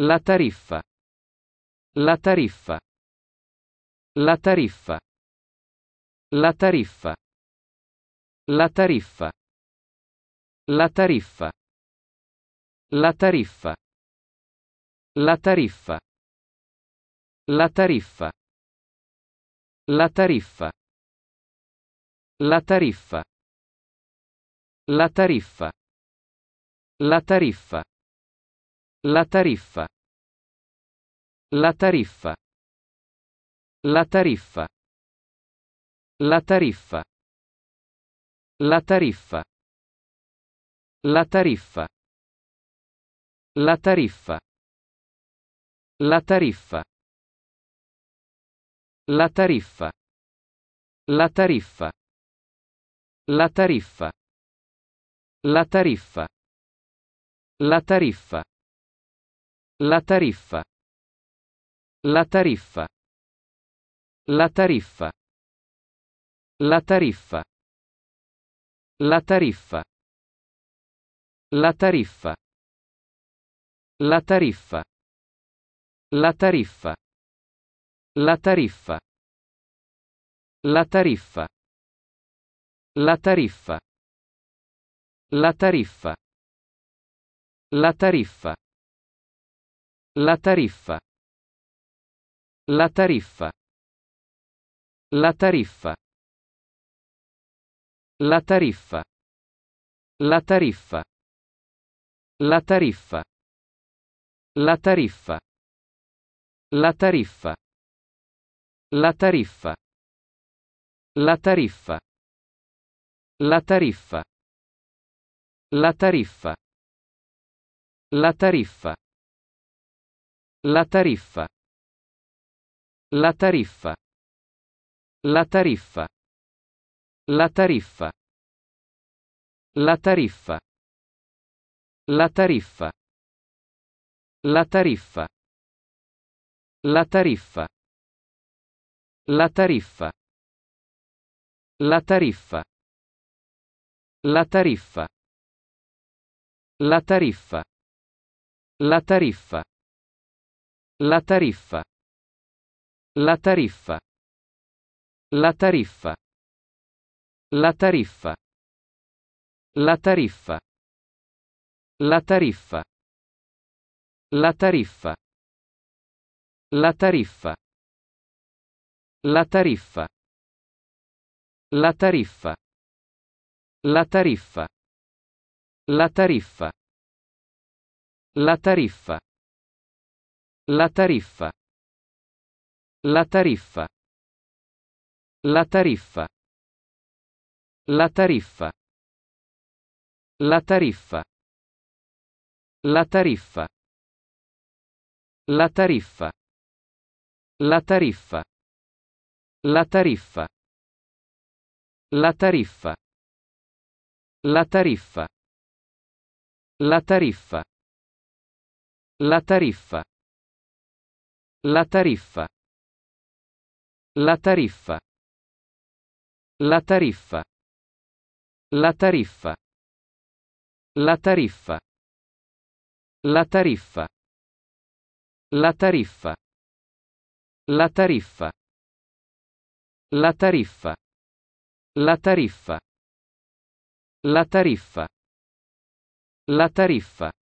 La tariffa. La tariffa. La tariffa. La tariffa. La tariffa. La tariffa. La tariffa. La tariffa. La tariffa. La tariffa. La tariffa. La tariffa. La tariffa. La tariffa. La tariffa. La tariffa. La tariffa. La tariffa. La tariffa. La tariffa. La tariffa. La tariffa. La tariffa. La tariffa. La tariffa. La tariffa. La tariffa. La tariffa. La tariffa. La tariffa. La tariffa. La tariffa. La tariffa. La tariffa. La tariffa. La tariffa. La tariffa. La tariffa. La tariffa. La tariffa. La tariffa. La tariffa. La tariffa. La tariffa. La tariffa. La tariffa. La tariffa. La tariffa. La tariffa. La tariffa. La tariffa. La tariffa. La tariffa. La tariffa. La tariffa. La tariffa. La tariffa. La tariffa. La tariffa. La tariffa. La tariffa. La tariffa. La tariffa. La tariffa. La tariffa. La tariffa. La tariffa. La tariffa. La tariffa. La tariffa. La tariffa. La tariffa. La tariffa. La tariffa. La tariffa. La tariffa. La tariffa. La tariffa. La tariffa. La tariffa. La tariffa. La tariffa. La tariffa. La tariffa. La tariffa. La tariffa. La tariffa. La tariffa. La tariffa. La tariffa. La tariffa. La tariffa. La tariffa. La tariffa. La tariffa. La tariffa. La tariffa. La tariffa. La tariffa. La tariffa. La tariffa. La tariffa. La tariffa.